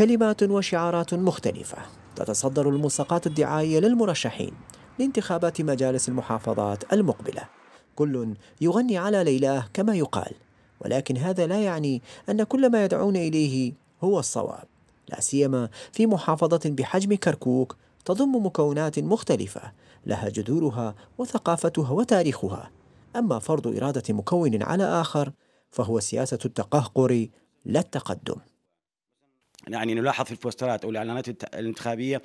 كلمات وشعارات مختلفة تتصدر الملصقات الدعائية للمرشحين لانتخابات مجالس المحافظات المقبلة كل يغني على ليلاه كما يقال ولكن هذا لا يعني أن كل ما يدعون إليه هو الصواب لا سيما في محافظة بحجم كركوك تضم مكونات مختلفة لها جذورها وثقافتها وتاريخها أما فرض إرادة مكون على آخر فهو سياسة التقهقر لا التقدم يعني نلاحظ في البوسترات او الاعلانات الانتخابيه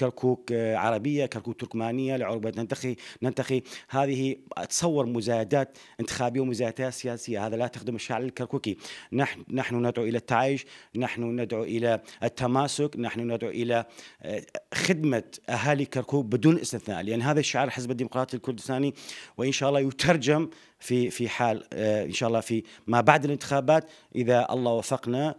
كركوك آه، عربيه كركوك تركمانيه لعربه ننتخي ننتخي هذه اتصور مزايدات انتخابيه ومزايدات سياسيه هذا لا تخدم الشعب الكركوكي نحن نحن ندعو الى التعايش نحن ندعو الى التماسك نحن ندعو الى آه، خدمه اهالي كركوك بدون استثناء لان هذا الشعار حزب الديمقراطي الكردستاني وان شاء الله يترجم في في حال آه، ان شاء الله في ما بعد الانتخابات اذا الله وفقنا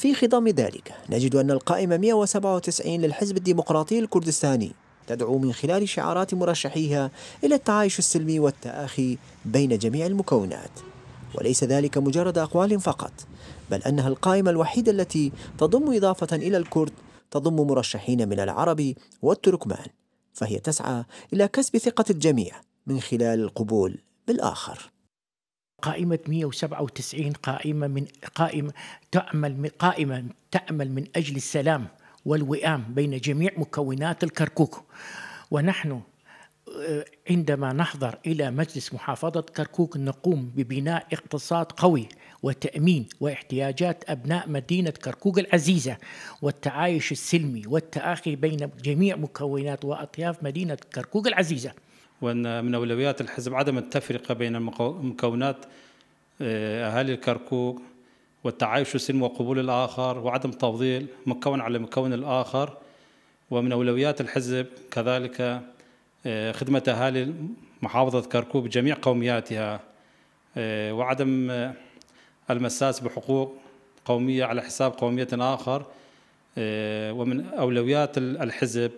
في خضم ذلك نجد أن القائمة 197 للحزب الديمقراطي الكردستاني تدعو من خلال شعارات مرشحيها إلى التعايش السلمي والتآخي بين جميع المكونات وليس ذلك مجرد أقوال فقط بل أنها القائمة الوحيدة التي تضم إضافة إلى الكرد تضم مرشحين من العرب والتركمان فهي تسعى إلى كسب ثقة الجميع من خلال القبول بالآخر قائمة 197 قائمة من قائمة تعمل من قائمة تعمل من أجل السلام والوئام بين جميع مكونات الكركوك ونحن آه، عندما نحضر إلى مجلس محافظة كركوك نقوم ببناء اقتصاد قوي وتأمين واحتياجات أبناء مدينة كركوك العزيزة والتعايش السلمي والتآخي بين جميع مكونات وأطياف مدينة كركوك العزيزة وأن من أولويات الحزب عدم التفرقة بين مكونات آه، أهالي الكركوك والتعايش في السلم وقبول الآخر وعدم تفضيل مكون على مكون الآخر ومن أولويات الحزب كذلك آه، خدمة أهالي محافظة كركوك بجميع قومياتها آه، وعدم المساس بحقوق قومية على حساب قومية آخر ومن أولويات الحزب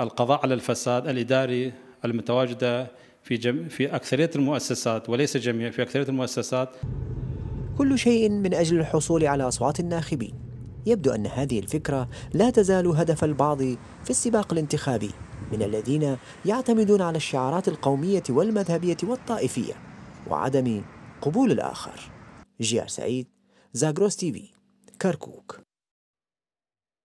القضاء على الفساد الاداري المتواجده في جم... في اكثريه المؤسسات وليس جميع في اكثريه المؤسسات كل شيء من اجل الحصول على اصوات الناخبين يبدو ان هذه الفكره لا تزال هدف البعض في السباق الانتخابي من الذين يعتمدون على الشعارات القوميه والمذهبيه والطائفيه وعدم قبول الاخر جيار سعيد زاغروس تي في كركوك